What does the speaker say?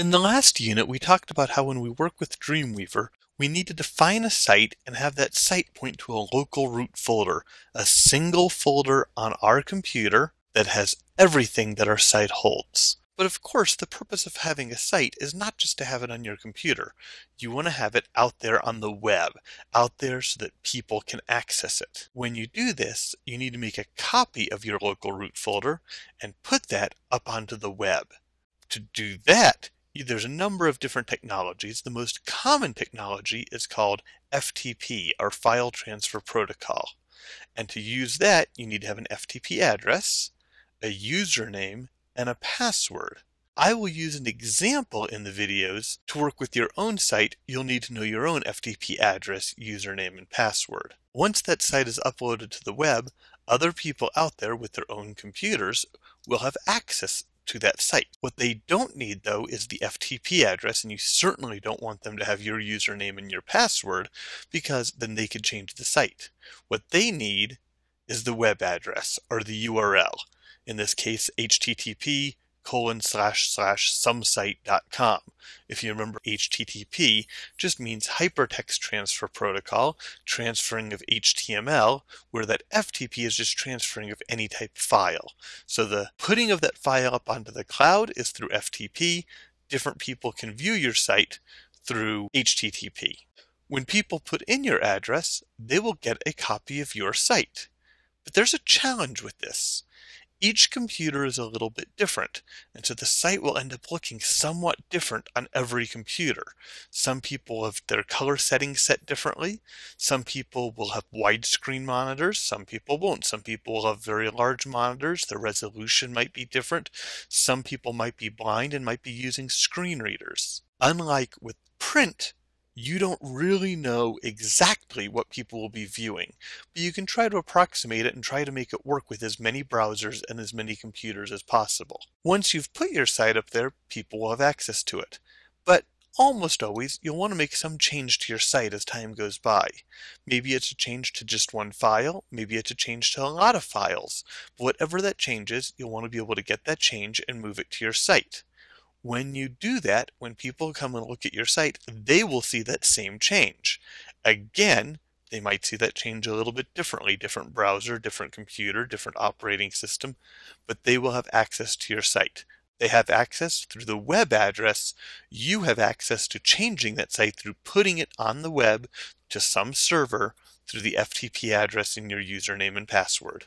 In the last unit, we talked about how when we work with Dreamweaver, we need to define a site and have that site point to a local root folder, a single folder on our computer that has everything that our site holds. But of course, the purpose of having a site is not just to have it on your computer. You want to have it out there on the web, out there so that people can access it. When you do this, you need to make a copy of your local root folder and put that up onto the web. To do that, there's a number of different technologies. The most common technology is called FTP, or File Transfer Protocol. And to use that, you need to have an FTP address, a username, and a password. I will use an example in the videos. To work with your own site, you'll need to know your own FTP address, username, and password. Once that site is uploaded to the web, other people out there with their own computers will have access to that site. What they don't need though is the FTP address and you certainly don't want them to have your username and your password because then they could change the site. What they need is the web address or the URL. In this case, http colon slash slash dot com. If you remember HTTP, just means hypertext transfer protocol, transferring of HTML, where that FTP is just transferring of any type file. So the putting of that file up onto the cloud is through FTP. Different people can view your site through HTTP. When people put in your address, they will get a copy of your site. But there's a challenge with this. Each computer is a little bit different, and so the site will end up looking somewhat different on every computer. Some people have their color settings set differently, some people will have widescreen monitors, some people won't. Some people will have very large monitors, their resolution might be different, some people might be blind and might be using screen readers. Unlike with print, you don't really know exactly what people will be viewing, but you can try to approximate it and try to make it work with as many browsers and as many computers as possible. Once you've put your site up there, people will have access to it. But almost always, you'll want to make some change to your site as time goes by. Maybe it's a change to just one file, maybe it's a change to a lot of files. But whatever that change is, you'll want to be able to get that change and move it to your site. When you do that, when people come and look at your site, they will see that same change. Again, they might see that change a little bit differently different browser, different computer, different operating system, but they will have access to your site. They have access through the web address. You have access to changing that site through putting it on the web to some server through the FTP address in your username and password.